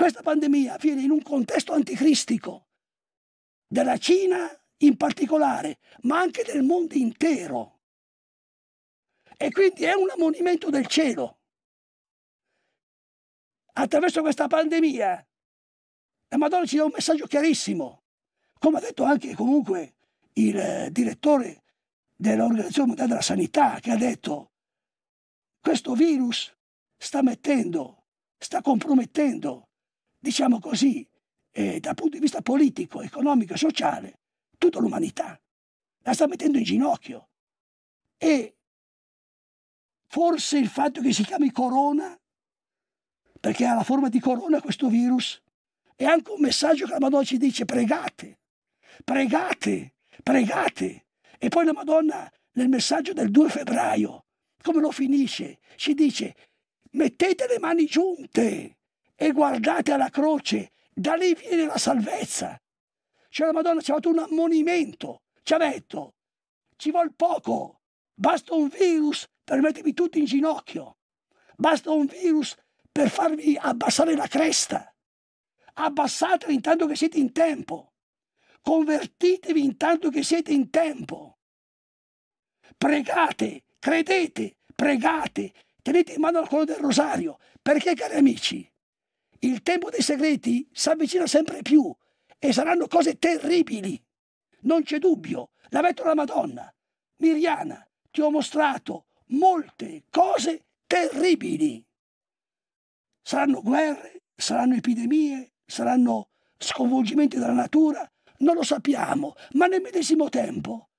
Questa pandemia viene in un contesto anticristico della Cina in particolare, ma anche del mondo intero. E quindi è un ammonimento del cielo. Attraverso questa pandemia la Madonna ci dà un messaggio chiarissimo, come ha detto anche comunque il eh, direttore dell'Organizzazione Mondiale della Sanità, che ha detto questo virus sta mettendo, sta compromettendo diciamo così, eh, dal punto di vista politico, economico e sociale, tutta l'umanità. La sta mettendo in ginocchio. E forse il fatto che si chiami corona, perché ha la forma di corona questo virus, è anche un messaggio che la Madonna ci dice pregate, pregate, pregate. E poi la Madonna nel messaggio del 2 febbraio, come lo finisce? Ci dice mettete le mani giunte, e guardate alla croce, da lì viene la salvezza. Cioè la Madonna ci ha fatto un ammonimento, ci ha detto, ci vuole poco, basta un virus per mettervi tutti in ginocchio, basta un virus per farvi abbassare la cresta, abbassatela intanto che siete in tempo, convertitevi intanto che siete in tempo, pregate, credete, pregate, tenete in mano la colla del rosario, perché cari amici, il tempo dei segreti si avvicina sempre più e saranno cose terribili. Non c'è dubbio, la metto la Madonna. Miriana, ti ho mostrato molte cose terribili. Saranno guerre, saranno epidemie, saranno sconvolgimenti della natura, non lo sappiamo, ma nel medesimo tempo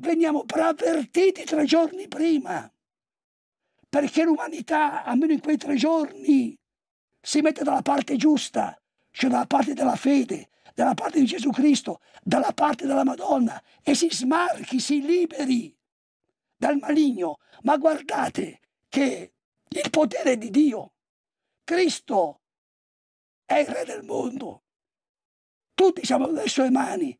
veniamo preavvertiti tre giorni prima, perché l'umanità, almeno in quei tre giorni, si mette dalla parte giusta, cioè dalla parte della fede, dalla parte di Gesù Cristo, dalla parte della Madonna e si smarchi, si liberi dal maligno. Ma guardate che il potere di Dio, Cristo è il Re del mondo. Tutti siamo nelle sue mani.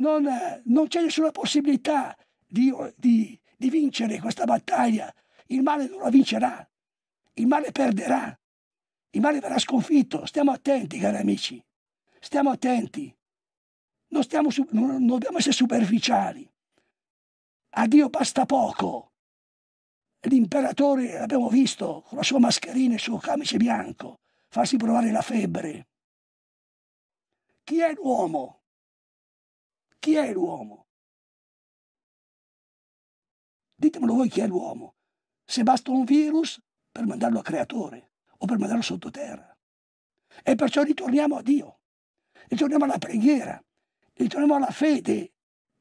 Non, non c'è nessuna possibilità di, di, di vincere questa battaglia. Il male non la vincerà il male perderà, il male verrà sconfitto. Stiamo attenti, cari amici, stiamo attenti. Non, stiamo, non dobbiamo essere superficiali. A Dio basta poco. L'imperatore, l'abbiamo visto, con la sua mascherina e il suo camice bianco, farsi provare la febbre. Chi è l'uomo? Chi è l'uomo? Ditemelo voi chi è l'uomo. Se basta un virus, per mandarlo a creatore o per mandarlo sottoterra. E perciò ritorniamo a Dio, ritorniamo alla preghiera, ritorniamo alla fede.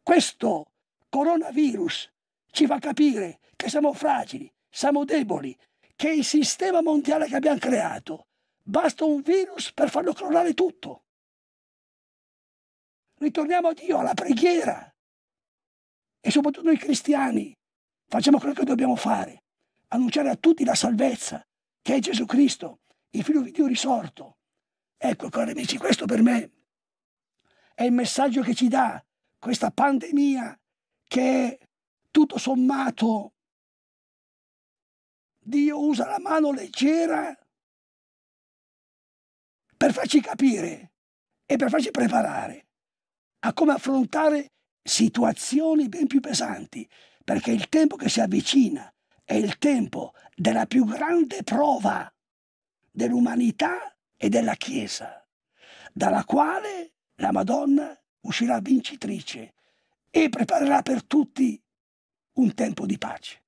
Questo coronavirus ci fa capire che siamo fragili, siamo deboli, che il sistema mondiale che abbiamo creato basta un virus per farlo crollare tutto. Ritorniamo a Dio, alla preghiera. E soprattutto noi cristiani facciamo quello che dobbiamo fare annunciare a tutti la salvezza, che è Gesù Cristo, il figlio di Dio risorto. Ecco, cari amici, questo per me è il messaggio che ci dà questa pandemia che tutto sommato Dio usa la mano leggera per farci capire e per farci preparare a come affrontare situazioni ben più pesanti, perché il tempo che si avvicina è il tempo della più grande prova dell'umanità e della Chiesa, dalla quale la Madonna uscirà vincitrice e preparerà per tutti un tempo di pace.